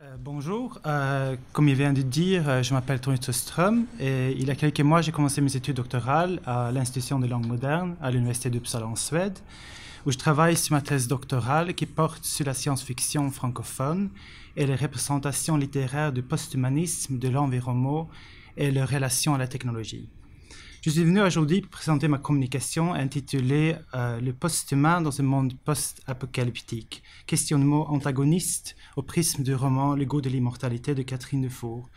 Euh, bonjour, euh, comme il vient de dire, euh, je m'appelle Tony Trostrom et il y a quelques mois, j'ai commencé mes études doctorales à l'Institution des langues modernes à l'Université d'Uppsala en Suède, où je travaille sur ma thèse doctorale qui porte sur la science-fiction francophone et les représentations littéraires du post-humanisme, de l'environnement et leurs relations à la technologie. Je suis venu aujourd'hui présenter ma communication intitulée euh, Le post humain dans un monde post-apocalyptique. Questionnement antagoniste au prisme du roman L'ego de l'immortalité de Catherine Dufour.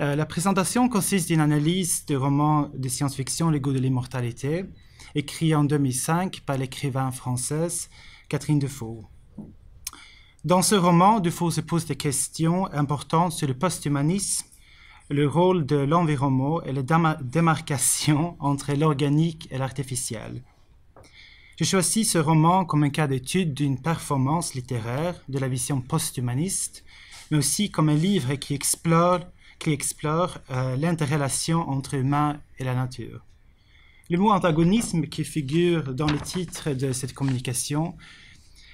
Euh, » la présentation consiste d'une analyse du roman de science-fiction L'ego de l'immortalité, écrit en 2005 par l'écrivain française Catherine Dufour. Dans ce roman, Dufour se pose des questions importantes sur le post-humanisme le rôle de l'environnement et la démarcation entre l'organique et l'artificiel. Je choisis ce roman comme un cas d'étude d'une performance littéraire de la vision post-humaniste, mais aussi comme un livre qui explore, qui explore euh, l'interrelation entre l'humain et la nature. Le mot antagonisme qui figure dans le titre de cette communication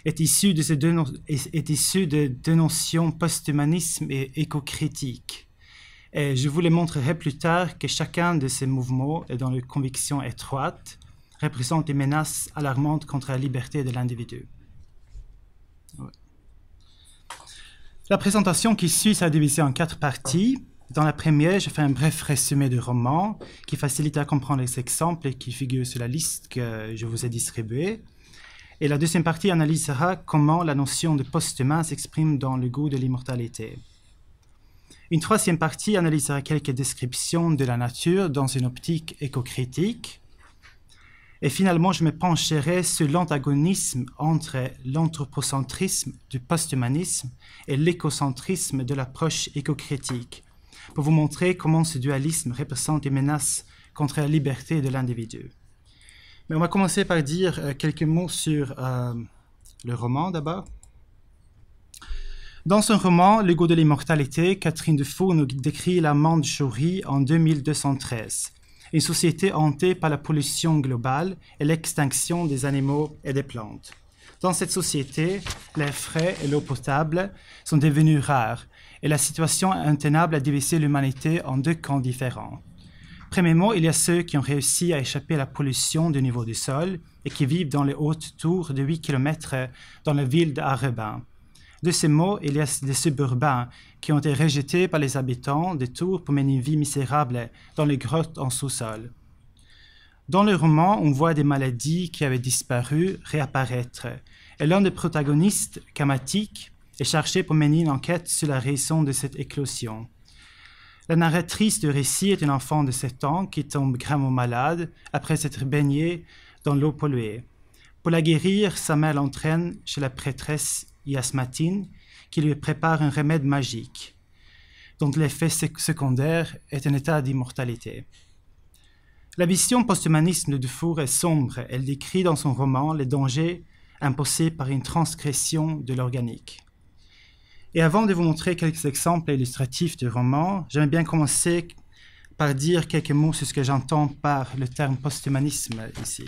est issu de, deux, est issu de deux notions post-humanisme et écocritique. critique et je vous les montrerai plus tard que chacun de ces mouvements, dans une conviction étroite, représente des menaces alarmantes contre la liberté de l'individu. La présentation qui suit sera divisée en quatre parties. Dans la première, je fais un bref résumé du roman qui facilite à comprendre les exemples qui figurent sur la liste que je vous ai distribuée. Et la deuxième partie analysera comment la notion de post-humain s'exprime dans le goût de l'immortalité. Une troisième partie analysera quelques descriptions de la nature dans une optique écocritique. Et finalement, je me pencherai sur l'antagonisme entre l'anthropocentrisme du post-humanisme et l'écocentrisme de l'approche écocritique, pour vous montrer comment ce dualisme représente des menace contre la liberté de l'individu. Mais on va commencer par dire euh, quelques mots sur euh, le roman d'abord. Dans son roman goût de l'immortalité, Catherine Dufour nous décrit la Mandchourie en 2213, une société hantée par la pollution globale et l'extinction des animaux et des plantes. Dans cette société, l'air frais et l'eau potable sont devenus rares et la situation intenable a divisé l'humanité en deux camps différents. Premièrement, il y a ceux qui ont réussi à échapper à la pollution du niveau du sol et qui vivent dans les hautes tours de 8 km dans la ville d'Arebin de ces mots, il y a des suburbains qui ont été rejetés par les habitants des tours pour mener une vie misérable dans les grottes en sous-sol. Dans le roman, on voit des maladies qui avaient disparu réapparaître, et l'un des protagonistes, Kamatik, est chargé pour mener une enquête sur la raison de cette éclosion. La narratrice du récit est une enfant de 7 ans qui tombe gravement malade après s'être baignée dans l'eau polluée. Pour la guérir, sa mère l'entraîne chez la prêtresse Yasmatine, qui lui prépare un remède magique, dont l'effet secondaire est un état d'immortalité. La vision posthumaniste de Dufour est sombre. Elle décrit dans son roman les dangers imposés par une transgression de l'organique. Et avant de vous montrer quelques exemples illustratifs du roman, j'aimerais bien commencer par dire quelques mots sur ce que j'entends par le terme posthumanisme ici.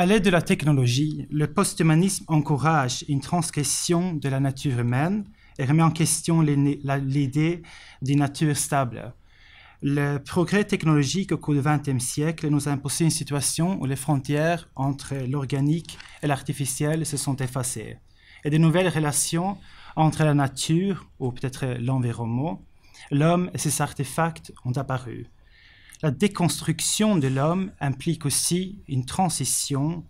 À l'aide de la technologie, le posthumanisme encourage une transgression de la nature humaine et remet en question l'idée d'une nature stable. Le progrès technologique au cours du XXe siècle nous a imposé une situation où les frontières entre l'organique et l'artificiel se sont effacées et de nouvelles relations entre la nature, ou peut-être l'environnement, l'homme et ses artefacts ont apparu. La déconstruction de l'homme implique aussi une transition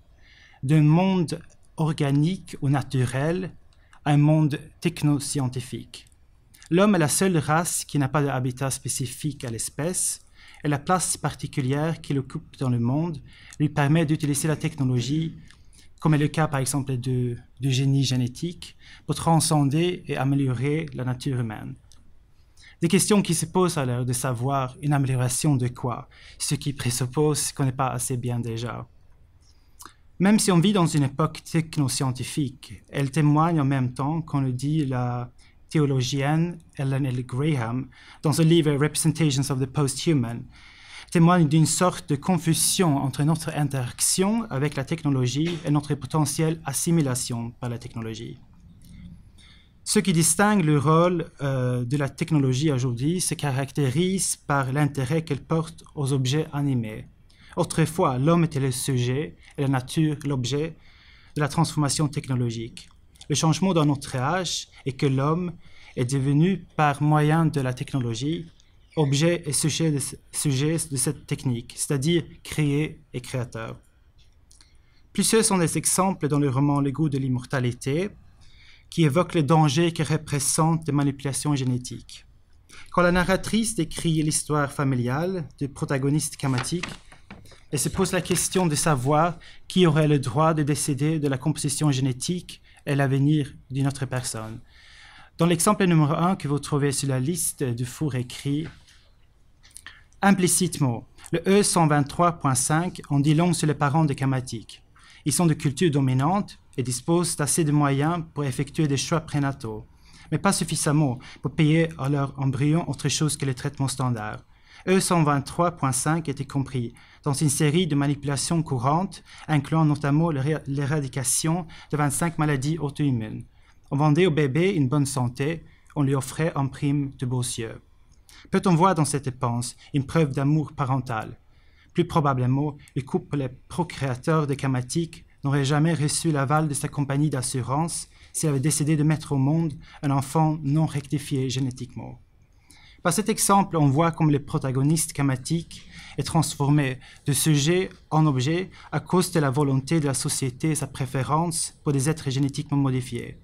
d'un monde organique ou naturel à un monde technoscientifique. L'homme est la seule race qui n'a pas d'habitat spécifique à l'espèce et la place particulière qu'il occupe dans le monde lui permet d'utiliser la technologie, comme est le cas par exemple du génie génétique, pour transcender et améliorer la nature humaine des questions qui se posent à l'heure de savoir une amélioration de quoi, ce qui présuppose qu'on n'est pas assez bien déjà. Même si on vit dans une époque technoscientifique, elle témoigne en même temps qu'on le dit la théologienne Ellen L. Graham dans son livre Representations of the Posthuman, human témoigne d'une sorte de confusion entre notre interaction avec la technologie et notre potentielle assimilation par la technologie. Ce qui distingue le rôle euh, de la technologie aujourd'hui se caractérise par l'intérêt qu'elle porte aux objets animés. Autrefois, l'homme était le sujet et la nature l'objet de la transformation technologique. Le changement dans notre âge est que l'homme est devenu, par moyen de la technologie, objet et sujet de, sujet de cette technique, c'est-à-dire créé et créateur. Plusieurs sont des exemples dans le roman Le goût de l'immortalité, qui évoque le danger que représentent les manipulations génétiques. Quand la narratrice décrit l'histoire familiale du protagoniste kamatique, elle se pose la question de savoir qui aurait le droit de décider de la composition génétique et l'avenir d'une autre personne. Dans l'exemple numéro 1 que vous trouvez sur la liste du four écrit, implicitement, le E123.5 en dit long sur les parents de Kamatik. Ils sont de culture dominante et disposent d'assez de moyens pour effectuer des choix prénataux, mais pas suffisamment pour payer à leur embryon autre chose que les traitements standards. E123.5 était compris dans une série de manipulations courantes, incluant notamment l'éradication de 25 maladies auto-immunes. On vendait au bébé une bonne santé, on lui offrait en prime de beaux yeux. Peut-on voir dans cette dépense une preuve d'amour parental plus probablement, le couple procréateur de Kamatik n'aurait jamais reçu l'aval de sa compagnie d'assurance s'il avait décidé de mettre au monde un enfant non rectifié génétiquement. Par cet exemple, on voit comme le protagoniste Kamatik est transformé de sujet en objet à cause de la volonté de la société et sa préférence pour des êtres génétiquement modifiés.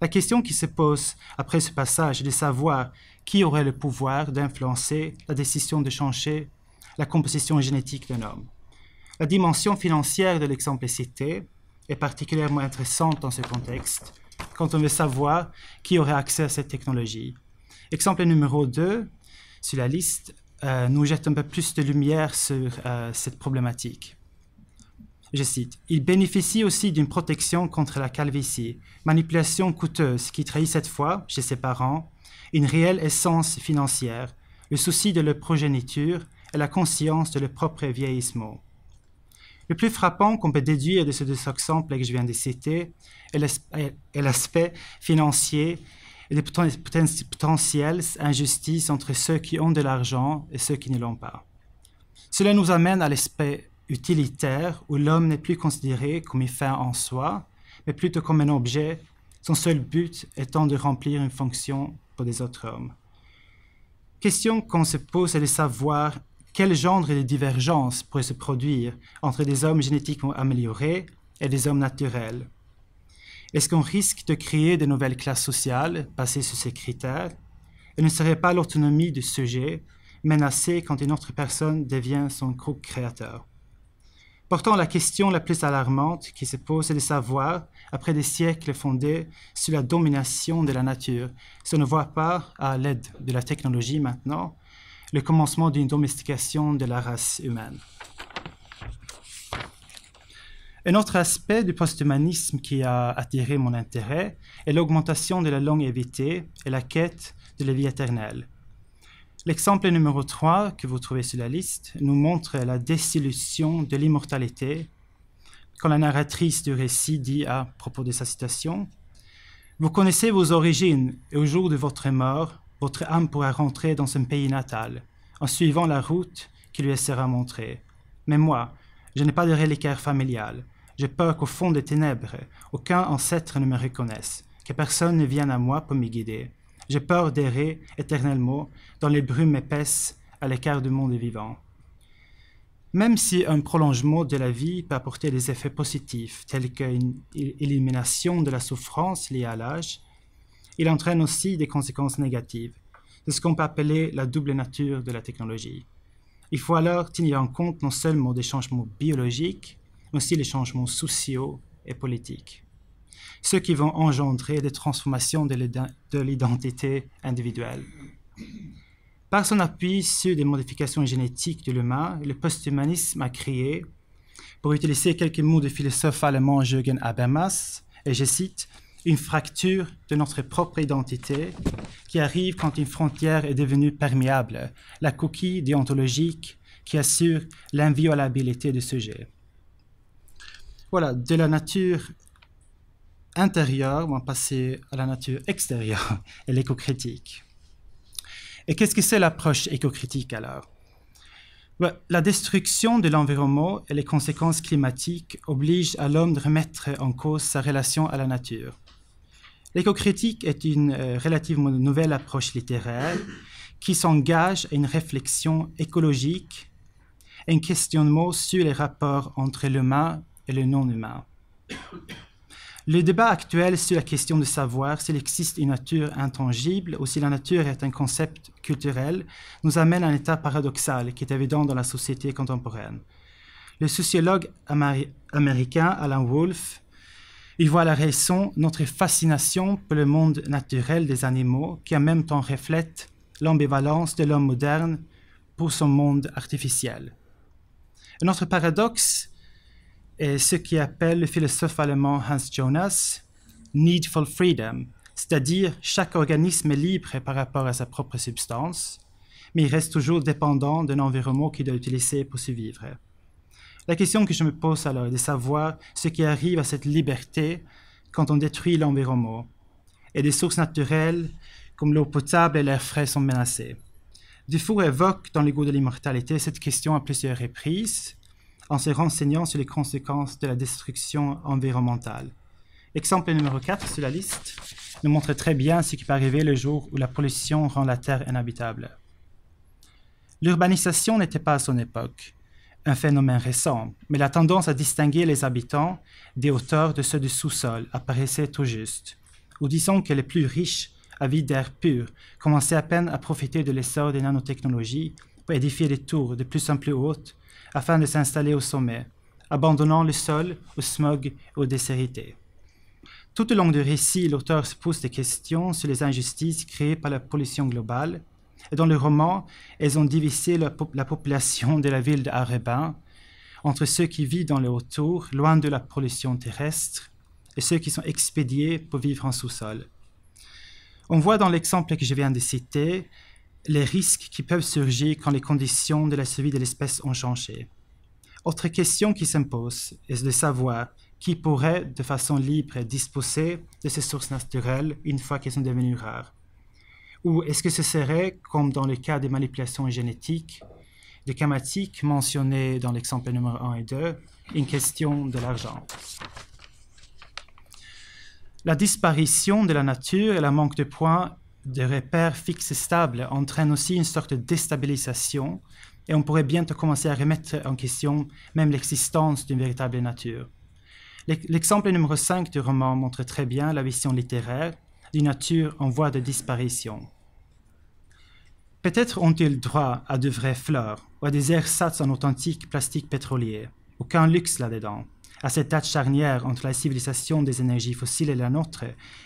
La question qui se pose après ce passage est de savoir qui aurait le pouvoir d'influencer la décision de changer la composition génétique d'un homme. La dimension financière de cité est particulièrement intéressante dans ce contexte, quand on veut savoir qui aurait accès à cette technologie. Exemple numéro 2 sur la liste euh, nous jette un peu plus de lumière sur euh, cette problématique. Je cite, Il bénéficie aussi d'une protection contre la calvitie, manipulation coûteuse qui trahit cette fois, chez ses parents, une réelle essence financière, le souci de leur progéniture et la conscience de leur propre vieillissement. Le plus frappant qu'on peut déduire de ces deux exemples que je viens de citer est l'aspect financier et des potentielles injustices entre ceux qui ont de l'argent et ceux qui ne l'ont pas. Cela nous amène à l'aspect utilitaire où l'homme n'est plus considéré comme une fin en soi, mais plutôt comme un objet, son seul but étant de remplir une fonction pour des autres hommes. Question qu'on se pose est de savoir quel genre de divergence pourrait se produire entre des hommes génétiquement améliorés et des hommes naturels Est-ce qu'on risque de créer de nouvelles classes sociales passées sur ces critères Et ne serait pas l'autonomie du sujet menacée quand une autre personne devient son co-créateur Pourtant, la question la plus alarmante qui se pose est de savoir, après des siècles fondés sur la domination de la nature, si on ne voit pas, à l'aide de la technologie maintenant, le commencement d'une domestication de la race humaine. Un autre aspect du post-humanisme qui a attiré mon intérêt est l'augmentation de la langue évitée et la quête de la vie éternelle. L'exemple numéro 3 que vous trouvez sur la liste nous montre la désillusion de l'immortalité quand la narratrice du récit dit à propos de sa citation Vous connaissez vos origines et au jour de votre mort, votre âme pourra rentrer dans son pays natal, en suivant la route qui lui sera montrée. Mais moi, je n'ai pas de reliquaire familial. J'ai peur qu'au fond des ténèbres, aucun ancêtre ne me reconnaisse, que personne ne vienne à moi pour me guider. J'ai peur d'errer éternellement dans les brumes épaisses à l'écart du monde vivant. Même si un prolongement de la vie peut apporter des effets positifs, tels qu'une élimination de la souffrance liée à l'âge, il entraîne aussi des conséquences négatives. de ce qu'on peut appeler la double nature de la technologie. Il faut alors tenir en compte non seulement des changements biologiques, mais aussi les changements sociaux et politiques, ceux qui vont engendrer des transformations de l'identité individuelle. Par son appui sur des modifications génétiques de l'humain, le posthumanisme a créé, pour utiliser quelques mots du philosophe allemand Jürgen Habermas, et je cite, une fracture de notre propre identité qui arrive quand une frontière est devenue perméable, la coquille déontologique qui assure l'inviolabilité du sujet. Voilà, de la nature intérieure, on va passer à la nature extérieure et l'éco-critique. Et qu'est-ce que c'est l'approche écocritique alors la destruction de l'environnement et les conséquences climatiques obligent à l'homme de remettre en cause sa relation à la nature. L'éco-critique est une euh, relativement nouvelle approche littéraire qui s'engage à une réflexion écologique, un questionnement sur les rapports entre l'humain et le non-humain. Le débat actuel sur la question de savoir s'il existe une nature intangible ou si la nature est un concept culturel nous amène à un état paradoxal qui est évident dans la société contemporaine. Le sociologue américain Alan Wolfe il voit la raison notre fascination pour le monde naturel des animaux qui en même temps reflète l'ambivalence de l'homme moderne pour son monde artificiel. Et notre paradoxe est ce qui appelle le philosophe allemand Hans Jonas need for freedom, c'est-à-dire chaque organisme est libre par rapport à sa propre substance, mais il reste toujours dépendant d'un environnement qu'il doit utiliser pour survivre. La question que je me pose alors est de savoir ce qui arrive à cette liberté quand on détruit l'environnement et des sources naturelles comme l'eau potable et l'air frais sont menacées. Dufour évoque dans goût de l'immortalité cette question à plusieurs reprises en se renseignant sur les conséquences de la destruction environnementale. Exemple numéro 4 sur la liste nous montre très bien ce qui peut arriver le jour où la pollution rend la Terre inhabitable. L'urbanisation n'était pas à son époque un phénomène récent, mais la tendance à distinguer les habitants des hauteurs de ceux du sous-sol apparaissait tout juste. Ou disons que les plus riches, à vie d'air pur, commençaient à peine à profiter de l'essor des nanotechnologies pour édifier des tours de plus en plus hautes afin de s'installer au sommet, abandonnant le sol au smog et aux desserrités. Tout au long du récit, l'auteur se pose des questions sur les injustices créées par la pollution globale, dans le roman, elles ont divisé la, population de la ville d'Areba entre ceux qui vivent dans les haut-tour, loin de la pollution terrestre, et ceux qui sont expédiés pour vivre en sous-sol. On voit dans l'exemple que je viens de citer les risques qui peuvent surgir quand les conditions de la survie de l'espèce ont changé. Autre question qui s'impose est de savoir qui pourrait, de façon libre, disposer de ces sources naturelles une fois qu'elles sont devenues rares. Ou est-ce que ce serait, comme dans le cas des manipulations génétiques, des mentionnés mentionnées dans l'exemple numéro 1 et 2, une question de l'argent La disparition de la nature et la manque de points de repères fixes et stables entraînent aussi une sorte de déstabilisation et on pourrait bientôt commencer à remettre en question même l'existence d'une véritable nature. L'exemple numéro 5 du roman montre très bien la vision littéraire d'une nature en voie de disparition. Peut-être ont-ils droit à de vraies fleurs, ou à des ersatz en authentique plastique pétrolier. Aucun luxe là-dedans. À cette date charnière entre la civilisation des énergies fossiles et la nôtre,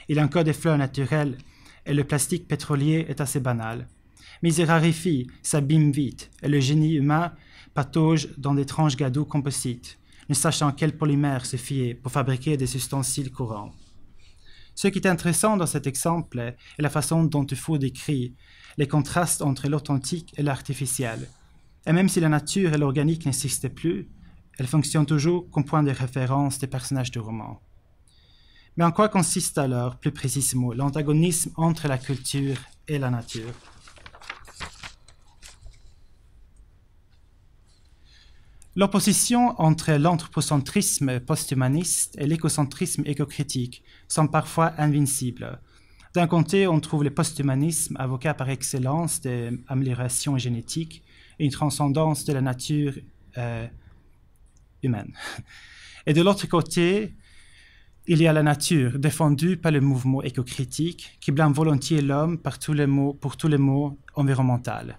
il y a encore des fleurs naturelles, et le plastique pétrolier est assez banal. Mais il raréfie, s'abîme vite, et le génie humain patauge dans d'étranges gadoux composites, ne sachant quel polymère se fier pour fabriquer des ustensiles courants. Ce qui est intéressant dans cet exemple est la façon dont il faut décrire les contrastes entre l'authentique et l'artificiel. Et même si la nature et l'organique n'existent plus, elles fonctionnent toujours comme point de référence des personnages du roman. Mais en quoi consiste alors, plus précisément, l'antagonisme entre la culture et la nature L'opposition entre l'anthropocentrisme posthumaniste et l'écocentrisme écocritique sont parfois invincibles. D'un côté, on trouve le posthumanisme, avocat par excellence des améliorations génétiques, et une transcendance de la nature euh, humaine. Et de l'autre côté, il y a la nature, défendue par le mouvement écocritique, qui blâme volontiers l'homme pour tous les mots environnementaux.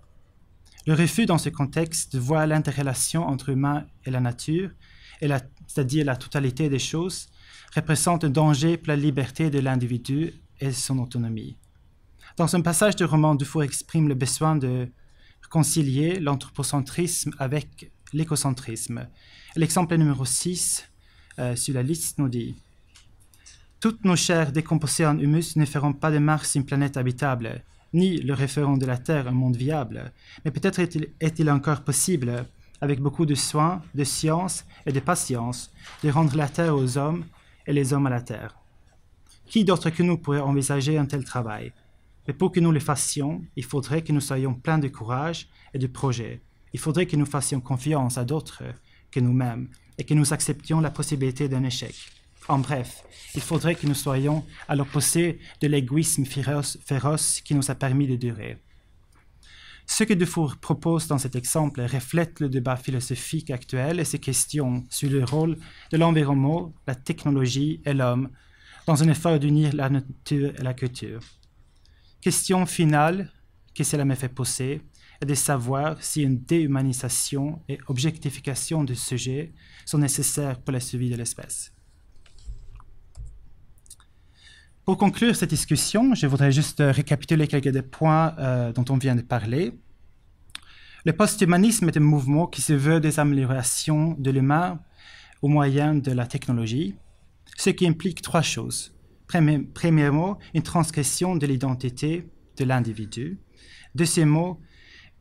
Le refus dans ce contexte de voir l'interrelation entre humain et la nature, c'est-à-dire la totalité des choses, représente un danger pour la liberté de l'individu et son autonomie. Dans un passage du roman, Dufour exprime le besoin de concilier l'anthropocentrisme avec l'écocentrisme. L'exemple numéro 6 euh, sur la liste nous dit Toutes nos chairs décomposées en humus ne feront pas de Mars une planète habitable ni le référent de la Terre un monde viable. Mais peut-être est-il encore possible, avec beaucoup de soins, de science et de patience, de rendre la Terre aux hommes et les hommes à la Terre. Qui d'autre que nous pourrait envisager un tel travail Mais pour que nous le fassions, il faudrait que nous soyons pleins de courage et de projets. Il faudrait que nous fassions confiance à d'autres que nous-mêmes et que nous acceptions la possibilité d'un échec. En bref, il faudrait que nous soyons à l'opposé de l'égoïsme féroce, qui nous a permis de durer. Ce que Dufour propose dans cet exemple reflète le débat philosophique actuel et ses questions sur le rôle de l'environnement, la technologie et l'homme dans un effort d'unir la nature et la culture. Question finale que cela me fait poser est de savoir si une déhumanisation et objectification du sujet sont nécessaires pour la survie de l'espèce. Pour conclure cette discussion, je voudrais juste euh, récapituler quelques des points euh, dont on vient de parler. Le post-humanisme est un mouvement qui se veut des améliorations de l'humain au moyen de la technologie, ce qui implique trois choses. Premièrement, une transgression de l'identité de l'individu. Deuxièmement,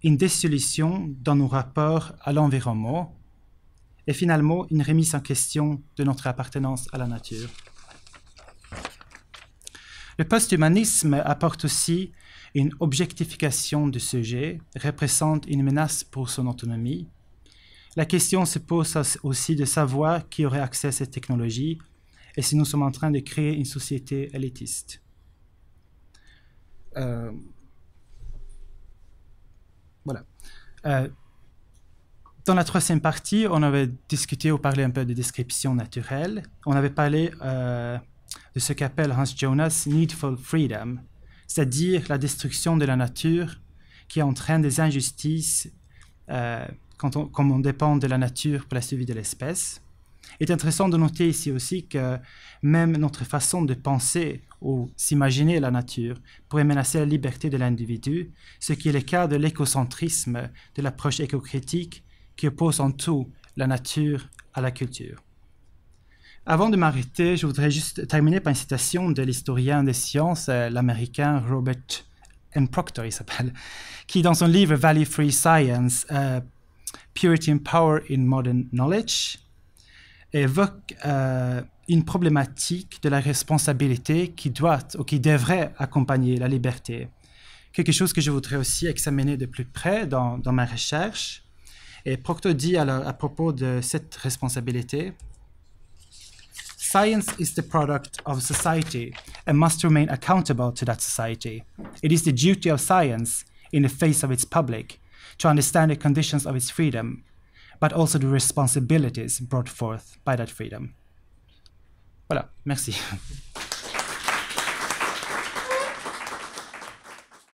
une dissolution dans nos rapports à l'environnement. Et finalement, une remise en question de notre appartenance à la nature. Le posthumanisme apporte aussi une objectification du sujet, représente une menace pour son autonomie. La question se pose aussi de savoir qui aurait accès à cette technologie et si nous sommes en train de créer une société élitiste. Euh, voilà. Euh, dans la troisième partie, on avait discuté ou parlé un peu de description naturelle. On avait parlé euh, de ce qu'appelle Hans Jonas Needful Freedom, c'est-à-dire la destruction de la nature qui entraîne des injustices euh, quand on, comme on dépend de la nature pour la survie de l'espèce. Il est intéressant de noter ici aussi que même notre façon de penser ou s'imaginer la nature pourrait menacer la liberté de l'individu, ce qui est le cas de l'écocentrisme, de l'approche écocritique qui oppose en tout la nature à la culture. Avant de m'arrêter, je voudrais juste terminer par une citation de l'historien des sciences, euh, l'américain Robert M. Proctor, il s'appelle, qui dans son livre Valley Free Science, euh, Purity and Power in Modern Knowledge, évoque euh, une problématique de la responsabilité qui doit ou qui devrait accompagner la liberté. Quelque chose que je voudrais aussi examiner de plus près dans, dans ma recherche. Et Proctor dit à propos de cette responsabilité, Science is the product of society and must remain accountable to that society. It is the duty of science, in the face of its public, to understand the conditions of its freedom, but also the responsibilities brought forth by that freedom. Voilà, merci.